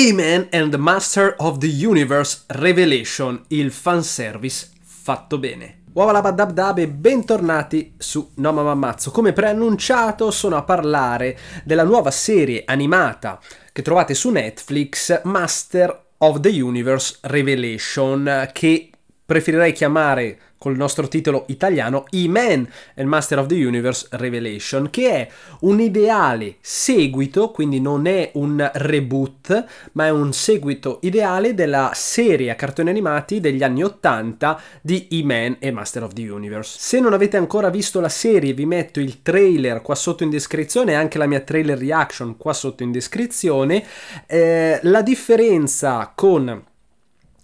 e man and the Master of the Universe Revelation, il fanservice fatto bene. Wabalabadabdab e bentornati su No Mamma Mazzo. Come preannunciato sono a parlare della nuova serie animata che trovate su Netflix, Master of the Universe Revelation, che preferirei chiamare col nostro titolo italiano E-Man and Master of the Universe Revelation, che è un ideale seguito, quindi non è un reboot, ma è un seguito ideale della serie a cartoni animati degli anni 80 di E-Man e Master of the Universe. Se non avete ancora visto la serie, vi metto il trailer qua sotto in descrizione e anche la mia trailer reaction qua sotto in descrizione. Eh, la differenza con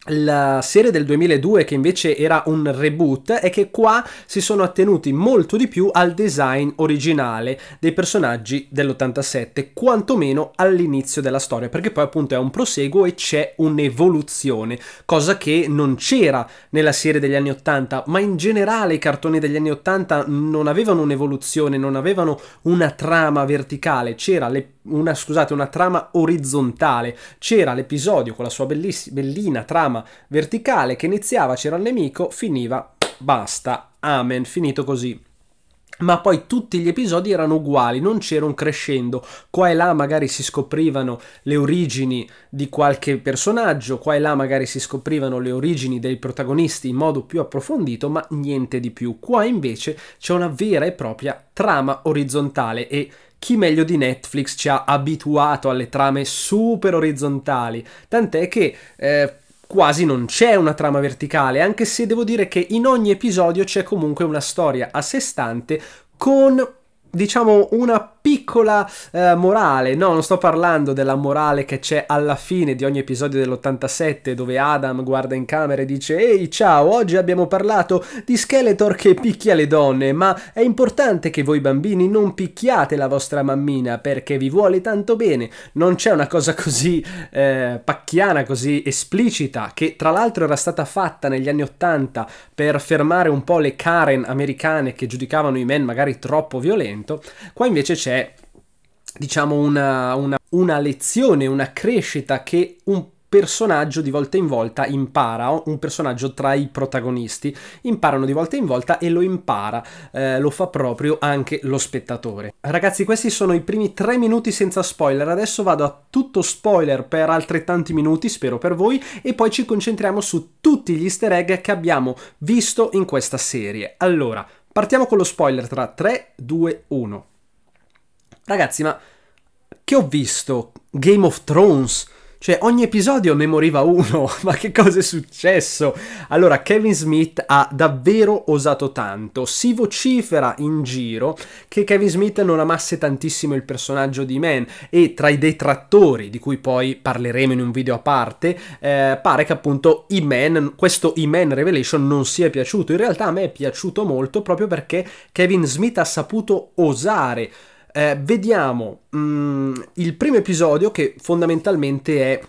la serie del 2002 che invece era un reboot è che qua si sono attenuti molto di più al design originale dei personaggi dell'87 quantomeno all'inizio della storia perché poi appunto è un proseguo e c'è un'evoluzione cosa che non c'era nella serie degli anni 80 ma in generale i cartoni degli anni 80 non avevano un'evoluzione non avevano una trama verticale c'era le una, scusate, una trama orizzontale. C'era l'episodio con la sua bellissima, bellina trama trama verticale che iniziava, c'era il nemico, finiva, basta, amen, finito così ma poi tutti gli episodi erano uguali, non c'era un crescendo. Qua e là magari si scoprivano le origini di qualche personaggio, qua e là magari si scoprivano le origini dei protagonisti in modo più approfondito, ma niente di più. Qua invece c'è una vera e propria trama orizzontale e chi meglio di Netflix ci ha abituato alle trame super orizzontali, tant'è che eh, quasi non c'è una trama verticale, anche se devo dire che in ogni episodio c'è comunque una storia a sé stante con diciamo una piccola eh, morale, no, non sto parlando della morale che c'è alla fine di ogni episodio dell'87 dove Adam guarda in camera e dice ehi ciao, oggi abbiamo parlato di Skeletor che picchia le donne, ma è importante che voi bambini non picchiate la vostra mammina perché vi vuole tanto bene, non c'è una cosa così eh, pacchiana, così esplicita, che tra l'altro era stata fatta negli anni 80 per fermare un po' le Karen americane che giudicavano i men magari troppo violenti appunto. Qua invece c'è diciamo una, una, una lezione, una crescita che un personaggio di volta in volta impara, un personaggio tra i protagonisti, imparano di volta in volta e lo impara, eh, lo fa proprio anche lo spettatore. Ragazzi questi sono i primi tre minuti senza spoiler, adesso vado a tutto spoiler per altrettanti minuti, spero per voi, e poi ci concentriamo su tutti gli easter egg che abbiamo visto in questa serie. Allora, Partiamo con lo spoiler tra 3, 2, 1. Ragazzi, ma che ho visto? Game of Thrones? Cioè, ogni episodio ne moriva uno. Ma che cosa è successo? Allora, Kevin Smith ha davvero osato tanto. Si vocifera in giro che Kevin Smith non amasse tantissimo il personaggio di Man. E tra i detrattori, di cui poi parleremo in un video a parte, eh, pare che appunto E-Man, questo E-Man Revelation non sia piaciuto. In realtà a me è piaciuto molto proprio perché Kevin Smith ha saputo osare eh, vediamo mh, mm, il primo episodio che fondamentalmente è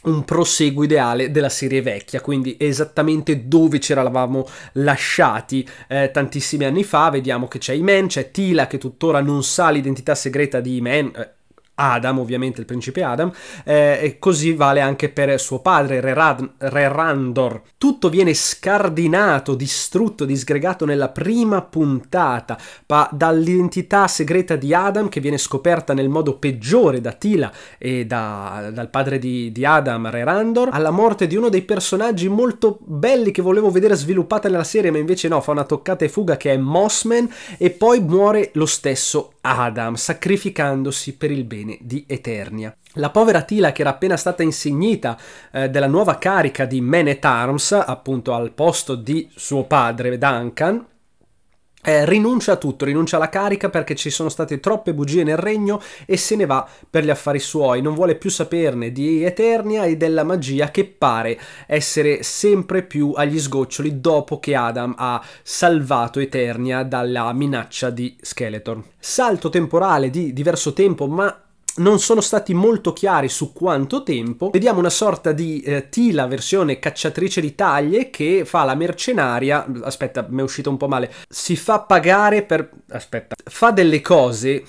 un proseguo ideale della serie vecchia, quindi esattamente dove ci eravamo lasciati eh, tantissimi anni fa. Vediamo che c'è Iman, c'è Tila che tuttora non sa l'identità segreta di Iman, eh, Adam, ovviamente il principe Adam, eh, e così vale anche per suo padre, Re, Rad- Re, Randor. Tutto viene scardinato, distrutto, disgregato nella prima puntata, pa- dall'identità segreta di Adam che viene scoperta nel modo peggiore da Tila e da, dal padre di, di Adam, Re Randor, alla morte di uno dei personaggi molto belli che volevo vedere sviluppata nella serie, ma invece no, fa una toccata e fuga che è Mossman e poi muore lo stesso Adam, sacrificandosi per il bene bene di Eternia. La povera Tila che era appena stata insignita eh, della nuova carica di Man at Arms, appunto al posto di suo padre Duncan, eh, rinuncia a tutto, rinuncia alla carica perché ci sono state troppe bugie nel regno e se ne va per gli affari suoi, non vuole più saperne di Eternia e della magia che pare essere sempre più agli sgoccioli dopo che Adam ha salvato Eternia dalla minaccia di Skeletor. Salto temporale di diverso tempo, ma non sono stati molto chiari su quanto tempo. Vediamo una sorta di eh, Tila versione cacciatrice di taglie che fa la mercenaria, aspetta, mi è uscito un po' male, si fa pagare per... aspetta, fa delle cose...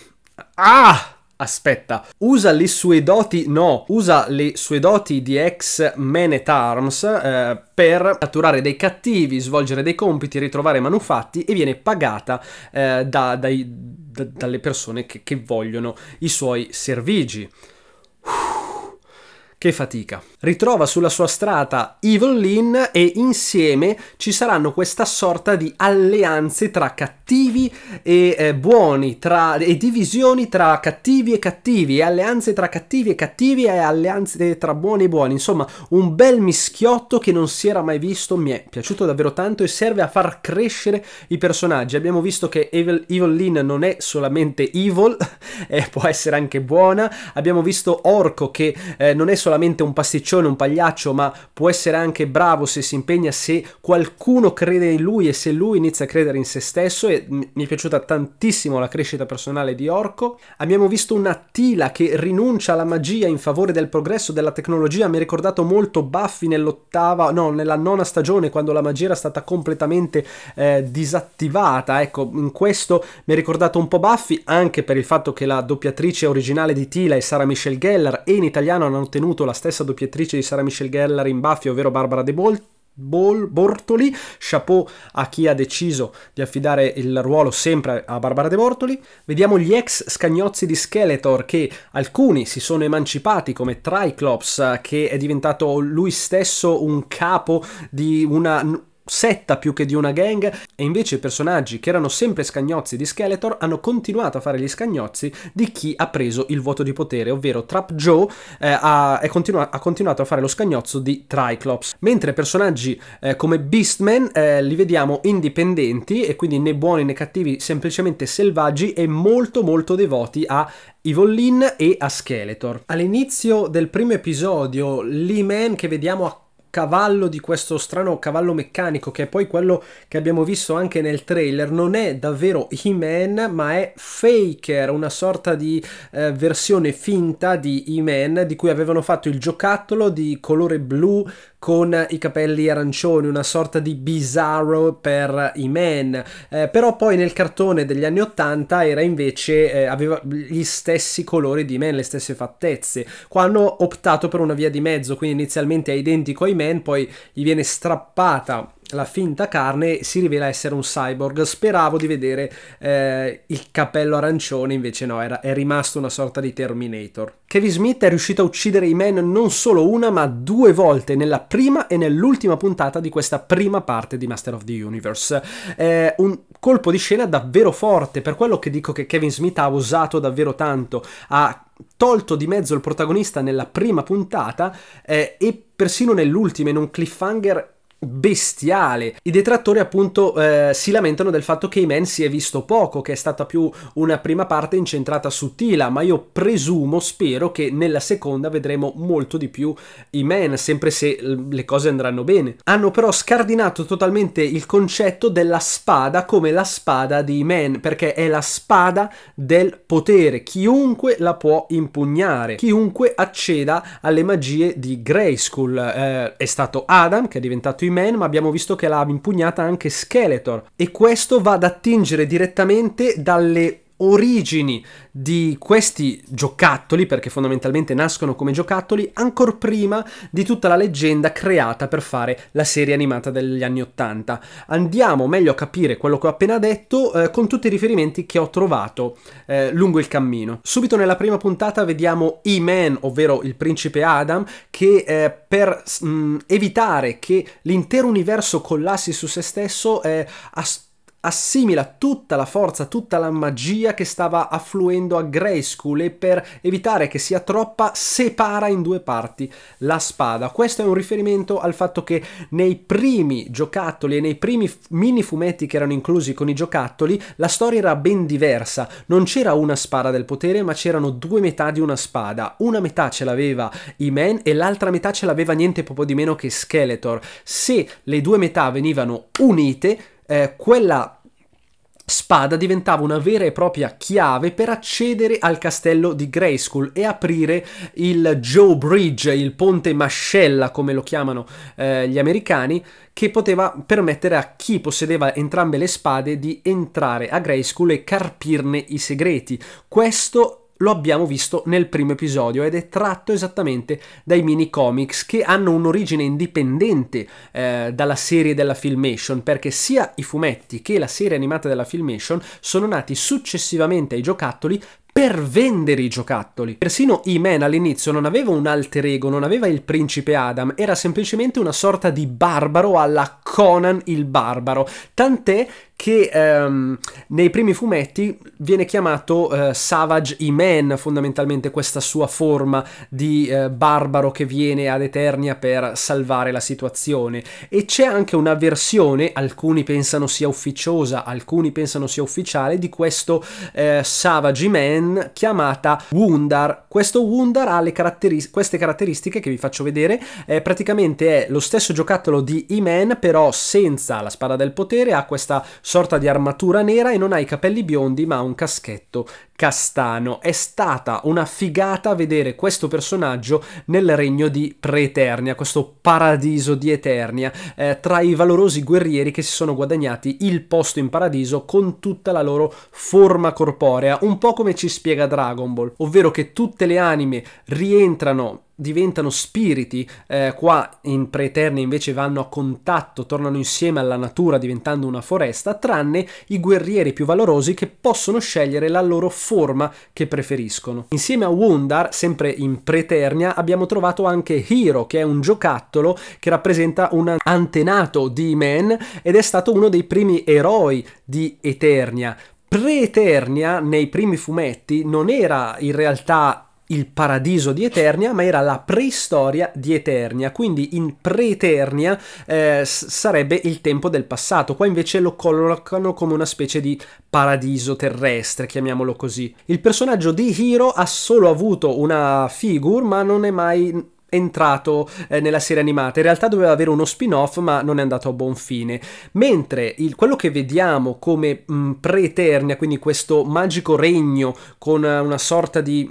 Ah! Aspetta, usa le sue doti, no, usa le sue doti di ex man at arms eh, per catturare dei cattivi, svolgere dei compiti, ritrovare manufatti e viene pagata eh, da, dai d- dalle persone che, che vogliono i suoi servigi. Che fatica. Ritrova sulla sua strada Evil Lynn e insieme ci saranno questa sorta di alleanze tra cattivi cattivi e eh, buoni, tra, e divisioni tra cattivi e cattivi, e alleanze tra cattivi e cattivi, e alleanze tra buoni e buoni. Insomma, un bel mischiotto che non si era mai visto, mi è piaciuto davvero tanto e serve a far crescere i personaggi. Abbiamo visto che Evil, Lin non è solamente evil, eh, può essere anche buona. Abbiamo visto Orco che eh, non è solamente un pasticcione, un pagliaccio, ma può essere anche bravo se si impegna, se qualcuno crede in lui e se lui inizia a credere in se stesso e mi è piaciuta tantissimo la crescita personale di Orco. Abbiamo visto una Tila che rinuncia alla magia in favore del progresso della tecnologia, mi ha ricordato molto Buffy nell'ottava, no, nella nona stagione quando la magia era stata completamente eh, disattivata. Ecco, in questo mi ha ricordato un po' Buffy anche per il fatto che la doppiatrice originale di Tila è Sara Michelle Gellar, e in italiano hanno ottenuto la stessa doppiatrice di Sara Michelle Gellar in Buffy, ovvero Barbara De Bolt Bol, Bortoli, chapeau a chi ha deciso di affidare il ruolo sempre a Barbara De Bortoli. Vediamo gli ex scagnozzi di Skeletor che alcuni si sono emancipati come Triclops eh, che è diventato lui stesso un capo di una setta più che di una gang e invece i personaggi che erano sempre scagnozzi di Skeletor hanno continuato a fare gli scagnozzi di chi ha preso il vuoto di potere, ovvero Trap Joe eh, ha, continua ha, continuato a fare lo scagnozzo di Triclops, mentre personaggi eh, come Beastman eh, li vediamo indipendenti e quindi né buoni né cattivi, semplicemente selvaggi e molto molto devoti a Evil Lynn e a Skeletor. All'inizio del primo episodio, Lee Man che vediamo a cavallo di questo strano cavallo meccanico che è poi quello che abbiamo visto anche nel trailer non è davvero He-Man ma è Faker una sorta di eh, versione finta di He-Man di cui avevano fatto il giocattolo di colore blu con i capelli arancioni, una sorta di bizarro per i men, eh, però poi nel cartone degli anni 80 era invece, eh, aveva gli stessi colori di men, le stesse fattezze, qua hanno optato per una via di mezzo, quindi inizialmente è identico ai men, poi gli viene strappata la finta carne si rivela essere un cyborg. Speravo di vedere eh, il capello arancione, invece no, era, è rimasto una sorta di Terminator. Kevin Smith è riuscito a uccidere i men non solo una, ma due volte, nella prima e nell'ultima puntata di questa prima parte di Master of the Universe. È un colpo di scena davvero forte, per quello che dico che Kevin Smith ha usato davvero tanto, ha tolto di mezzo il protagonista nella prima puntata eh, e persino nell'ultima, in un cliffhanger bestiale. I detrattori appunto eh, si lamentano del fatto che Iman si è visto poco, che è stata più una prima parte incentrata su Tila, ma io presumo, spero che nella seconda vedremo molto di più Iman, sempre se le cose andranno bene. Hanno però scardinato totalmente il concetto della spada come la spada di Iman, perché è la spada del potere, chiunque la può impugnare, chiunque acceda alle magie di Grayskull. Eh, è stato Adam che è diventato Mystery Man, ma abbiamo visto che l'ha impugnata anche Skeletor e questo va ad attingere direttamente dalle origini di questi giocattoli, perché fondamentalmente nascono come giocattoli, ancora prima di tutta la leggenda creata per fare la serie animata degli anni Ottanta. Andiamo meglio a capire quello che ho appena detto eh, con tutti i riferimenti che ho trovato eh, lungo il cammino. Subito nella prima puntata vediamo E-Man, ovvero il principe Adam, che eh, per mh, mm, evitare che l'intero universo collassi su se stesso ha eh, assimila tutta la forza, tutta la magia che stava affluendo a Grayskull e per evitare che sia troppa separa in due parti la spada. Questo è un riferimento al fatto che nei primi giocattoli e nei primi mini fumetti che erano inclusi con i giocattoli la storia era ben diversa, non c'era una spada del potere ma c'erano due metà di una spada, una metà ce l'aveva Iman e l'altra metà ce l'aveva niente poco di meno che Skeletor. Se le due metà venivano unite eh, quella spada diventava una vera e propria chiave per accedere al castello di Grayskull e aprire il Joe Bridge, il ponte mascella come lo chiamano eh, gli americani, che poteva permettere a chi possedeva entrambe le spade di entrare a Grayskull e carpirne i segreti. Questo lo abbiamo visto nel primo episodio ed è tratto esattamente dai mini comics che hanno un'origine indipendente eh, dalla serie della Filmation perché sia i fumetti che la serie animata della Filmation sono nati successivamente ai giocattoli per vendere i giocattoli. Persino e man all'inizio non aveva un alter ego, non aveva il principe Adam, era semplicemente una sorta di barbaro alla Conan il barbaro, tant'è che ehm, nei primi fumetti viene chiamato eh, Savage E-Man, fondamentalmente questa sua forma di eh, barbaro che viene ad Eternia per salvare la situazione. E c'è anche una versione, alcuni pensano sia ufficiosa, alcuni pensano sia ufficiale, di questo eh, Savage E-Man chiamata Wundar. Questo Wundar ha caratteri queste caratteristiche che vi faccio vedere, eh, praticamente è lo stesso giocattolo di E-Man, però senza la spada del potere, ha questa sorta di armatura nera e non ha i capelli biondi ma ha un caschetto castano. È stata una figata vedere questo personaggio nel regno di Preeternia, questo paradiso di Eternia, eh, tra i valorosi guerrieri che si sono guadagnati il posto in paradiso con tutta la loro forma corporea, un po' come ci spiega Dragon Ball, ovvero che tutte le anime rientrano diventano spiriti, eh, qua in preeterni invece vanno a contatto, tornano insieme alla natura diventando una foresta, tranne i guerrieri più valorosi che possono scegliere la loro forma che preferiscono. Insieme a Wundar, sempre in preternia, abbiamo trovato anche Hiro, che è un giocattolo che rappresenta un antenato di Man ed è stato uno dei primi eroi di Eternia. pre nei primi fumetti, non era in realtà il paradiso di Eternia, ma era la preistoria di Eternia, quindi in pre-Eternia eh, sarebbe il tempo del passato, qua invece lo collocano come una specie di paradiso terrestre, chiamiamolo così. Il personaggio di Hiro ha solo avuto una figure, ma non è mai entrato eh, nella serie animata in realtà doveva avere uno spin off ma non è andato a buon fine mentre il, quello che vediamo come mm, pre-eternia quindi questo magico regno con eh, una sorta di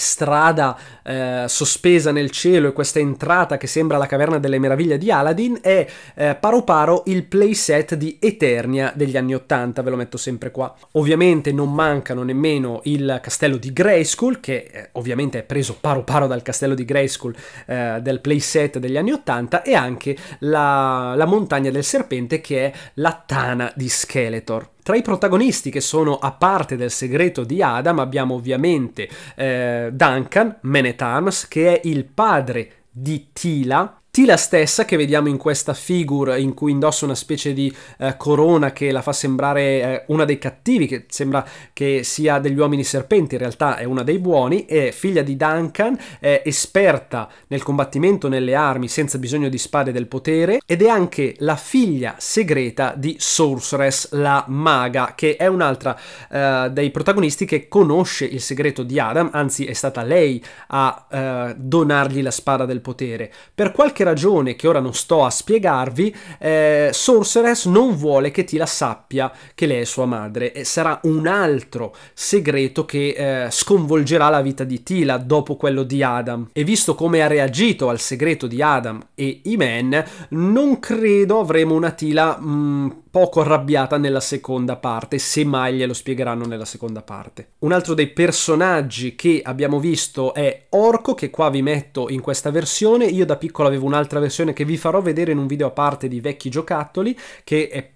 strada eh, sospesa nel cielo e questa entrata che sembra la caverna delle meraviglie di Aladdin è eh, paro paro il playset di Eternia degli anni 80, ve lo metto sempre qua. Ovviamente non mancano nemmeno il castello di Grayskull che eh, ovviamente è preso paro paro dal castello di Grayskull eh, del playset degli anni 80 e anche la, la montagna del serpente che è la tana di Skeletor. Tra i protagonisti che sono a parte del segreto di Adam abbiamo ovviamente eh, Duncan, Man Arms, che è il padre di Tila, Tila stessa che vediamo in questa figure in cui indossa una specie di eh, corona che la fa sembrare eh, una dei cattivi, che sembra che sia degli uomini serpenti, in realtà è una dei buoni, è figlia di Duncan, è esperta nel combattimento, nelle armi, senza bisogno di spade del potere ed è anche la figlia segreta di Sorceress, la maga, che è un'altra eh, dei protagonisti che conosce il segreto di Adam, anzi è stata lei a eh, donargli la spada del potere. Per qualche qualche ragione che ora non sto a spiegarvi, eh, Sorceress non vuole che Tila sappia che lei è sua madre e sarà un altro segreto che eh, sconvolgerà la vita di Tila dopo quello di Adam. E visto come ha reagito al segreto di Adam e Imen, non credo avremo una Tila mh, mm, poco arrabbiata nella seconda parte, se mai glielo spiegheranno nella seconda parte. Un altro dei personaggi che abbiamo visto è Orco, che qua vi metto in questa versione. Io da piccolo avevo un'altra versione che vi farò vedere in un video a parte di vecchi giocattoli, che è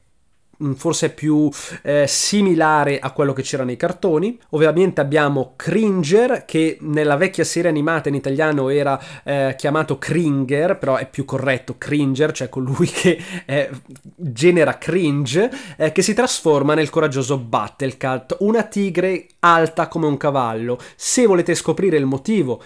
Mm, forse più eh, similare a quello che c'era nei cartoni. Ovviamente abbiamo Cringer che nella vecchia serie animata in italiano era eh, chiamato Cringer, però è più corretto Cringer, cioè colui che eh, genera cringe, eh, che si trasforma nel coraggioso Battlecat, una tigre alta come un cavallo. Se volete scoprire il motivo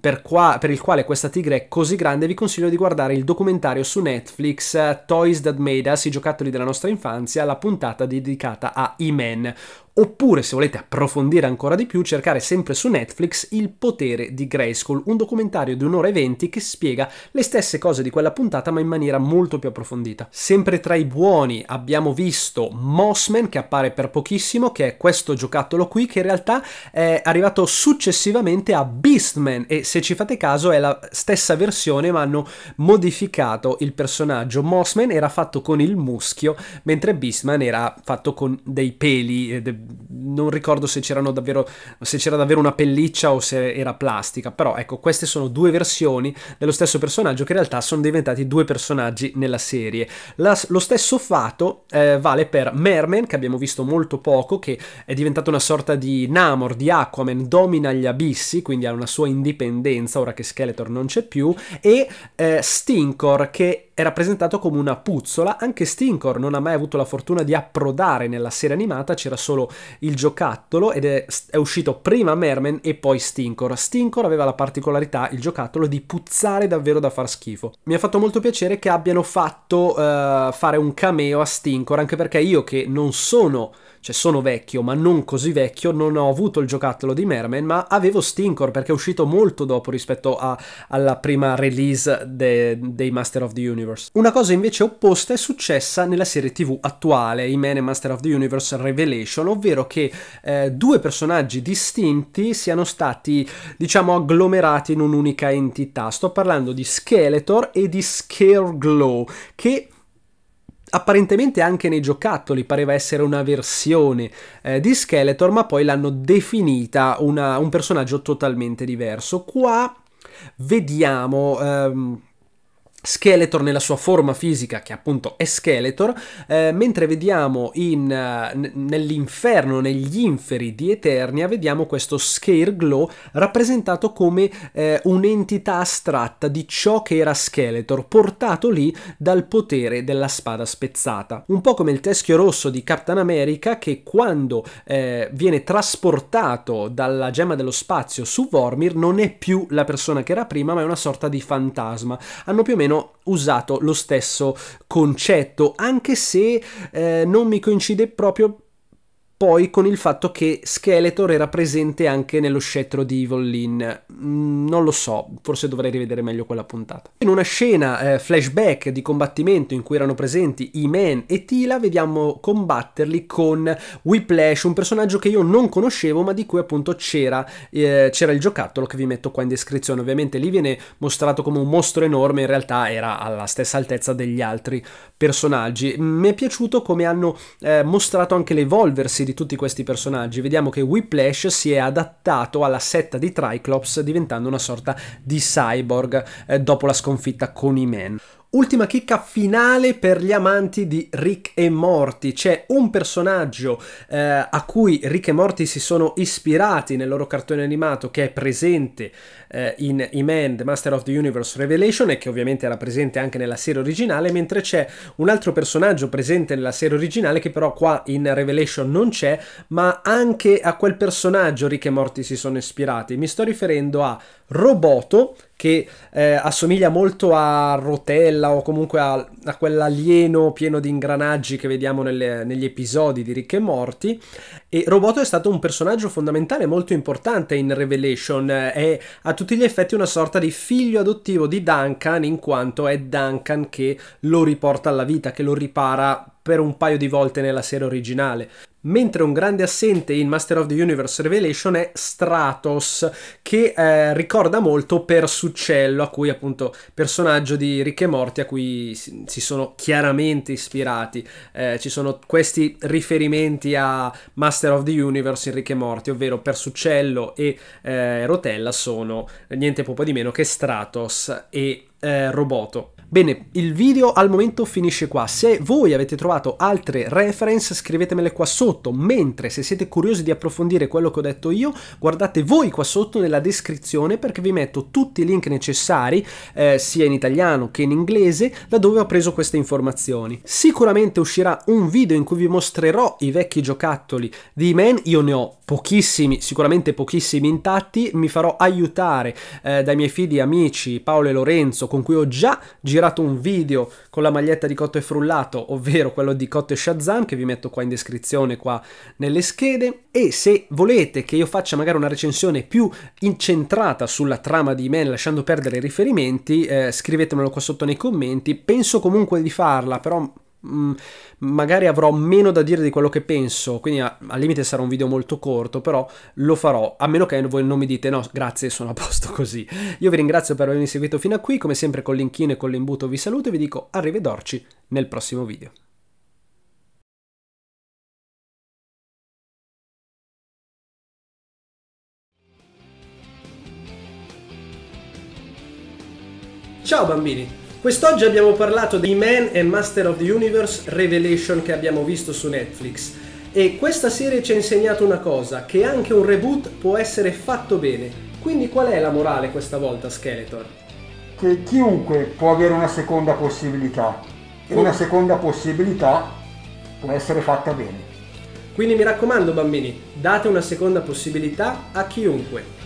per, qua, per il quale questa tigre è così grande, vi consiglio di guardare il documentario su Netflix eh, Toys That Made Us, i giocattoli della nostra infanzia inizia la puntata dedicata a He-Man. Oppure, se volete approfondire ancora di più, cercare sempre su Netflix Il potere di Grayskull, un documentario di un'ora e venti che spiega le stesse cose di quella puntata ma in maniera molto più approfondita. Sempre tra i buoni abbiamo visto Mossman che appare per pochissimo, che è questo giocattolo qui che in realtà è arrivato successivamente a Beastman e se ci fate caso è la stessa versione ma hanno modificato il personaggio. Mossman era fatto con il muschio mentre Beastman era fatto con dei peli. Eh, non ricordo se, davvero, se c'era davvero una pelliccia o se era plastica, però ecco, queste sono due versioni dello stesso personaggio che in realtà sono diventati due personaggi nella serie. La, lo stesso fatto eh, vale per Merman, che abbiamo visto molto poco, che è diventato una sorta di Namor, di Aquaman, domina gli abissi, quindi ha una sua indipendenza, ora che Skeletor non c'è più, e eh, Stinkor, che era presentato come una puzzola, anche Stinkor non ha mai avuto la fortuna di approdare nella serie animata, c'era solo il giocattolo ed è, è uscito prima Merman e poi Stinkor. Stinkor aveva la particolarità, il giocattolo, di puzzare davvero da far schifo. Mi ha fatto molto piacere che abbiano fatto uh, fare un cameo a Stinkor, anche perché io che non sono cioè sono vecchio, ma non così vecchio, non ho avuto il giocattolo di Merman, ma avevo Stinkor perché è uscito molto dopo rispetto a, alla prima release de, dei Master of the Universe. Una cosa invece opposta è successa nella serie TV attuale, i Man and Master of the Universe Revelation, ovvero che eh, due personaggi distinti siano stati, diciamo, agglomerati in un'unica entità. Sto parlando di Skeletor e di Scareglow, che apparentemente anche nei giocattoli pareva essere una versione eh, di Skeletor, ma poi l'hanno definita una, un personaggio totalmente diverso. Qua vediamo... Ehm, Skeletor nella sua forma fisica, che appunto è Skeletor, eh, mentre vediamo in, uh, nell'inferno, negli inferi di Eternia, vediamo questo Scare Glow rappresentato come eh, un'entità astratta di ciò che era Skeletor, portato lì dal potere della spada spezzata. Un po' come il teschio rosso di Captain America che quando eh, viene trasportato dalla gemma dello spazio su Vormir non è più la persona che era prima, ma è una sorta di fantasma. Hanno più o meno meno usato lo stesso concetto, anche se eh, non mi coincide proprio poi con il fatto che Skeletor era presente anche nello scettro di Evil Lynn. Mm, non lo so, forse dovrei rivedere meglio quella puntata. In una scena eh, flashback di combattimento in cui erano presenti E-Man e Tila, vediamo combatterli con Whiplash, un personaggio che io non conoscevo ma di cui appunto c'era, eh, il giocattolo che vi metto qua in descrizione. Ovviamente lì viene mostrato come un mostro enorme, in realtà era alla stessa altezza degli altri personaggi. Mi è piaciuto come hanno eh, mostrato anche l'evolversi di di tutti questi personaggi, vediamo che Whiplash si è adattato alla setta di Triclops diventando una sorta di cyborg eh, dopo la sconfitta con i Men. Ultima chicca finale per gli amanti di Rick e Morty. C'è un personaggio eh, a cui Rick e Morty si sono ispirati nel loro cartone animato che è presente eh, in He-Man, The Master of the Universe Revelation e che ovviamente era presente anche nella serie originale, mentre c'è un altro personaggio presente nella serie originale che però qua in Revelation non c'è, ma anche a quel personaggio Rick e Morty si sono ispirati. Mi sto riferendo a Roboto che eh, assomiglia molto a Rotella o comunque a, a quell'alieno pieno di ingranaggi che vediamo nelle, negli episodi di Ricche e Morti. E Roboto è stato un personaggio fondamentale molto importante in Revelation, è a tutti gli effetti una sorta di figlio adottivo di Duncan in quanto è Duncan che lo riporta alla vita, che lo ripara per un paio di volte nella serie originale. Mentre un grande assente in Master of the Universe Revelation è Stratos, che eh, ricorda molto Persuccello, a cui appunto personaggio di Ricche Morti, a cui si sono chiaramente ispirati. Eh, ci sono questi riferimenti a Master of the Universe in Ricche Morti, ovvero Persuccello e eh, Rotella sono niente poco di meno che Stratos e eh, Roboto. Bene, il video al momento finisce qua. Se voi avete trovato altre reference scrivetemele qua sotto, mentre se siete curiosi di approfondire quello che ho detto io, guardate voi qua sotto nella descrizione perché vi metto tutti i link necessari, eh, sia in italiano che in inglese, da dove ho preso queste informazioni. Sicuramente uscirà un video in cui vi mostrerò i vecchi giocattoli di Man, io ne ho pochissimi, sicuramente pochissimi intatti, mi farò aiutare eh, dai miei fidi amici Paolo e Lorenzo con cui ho già girato girato un video con la maglietta di Cotto e Frullato, ovvero quello di Cotto e Shazam, che vi metto qua in descrizione, qua nelle schede. E se volete che io faccia magari una recensione più incentrata sulla trama di Man, lasciando perdere i riferimenti, eh, scrivetemelo qua sotto nei commenti. Penso comunque di farla, però Mm, magari avrò meno da dire di quello che penso, quindi al limite sarà un video molto corto, però lo farò, a meno che voi non mi dite no, grazie, sono a posto così. Io vi ringrazio per avermi seguito fino a qui, come sempre con l'inchino e con l'imbuto vi saluto e vi dico arrivederci nel prossimo video. Ciao bambini! Quest'oggi abbiamo parlato di Man e Master of the Universe Revelation che abbiamo visto su Netflix. E questa serie ci ha insegnato una cosa, che anche un reboot può essere fatto bene. Quindi qual è la morale questa volta, Skeletor? Che chiunque può avere una seconda possibilità. E una seconda possibilità può essere fatta bene. Quindi mi raccomando bambini, date una seconda possibilità a chiunque.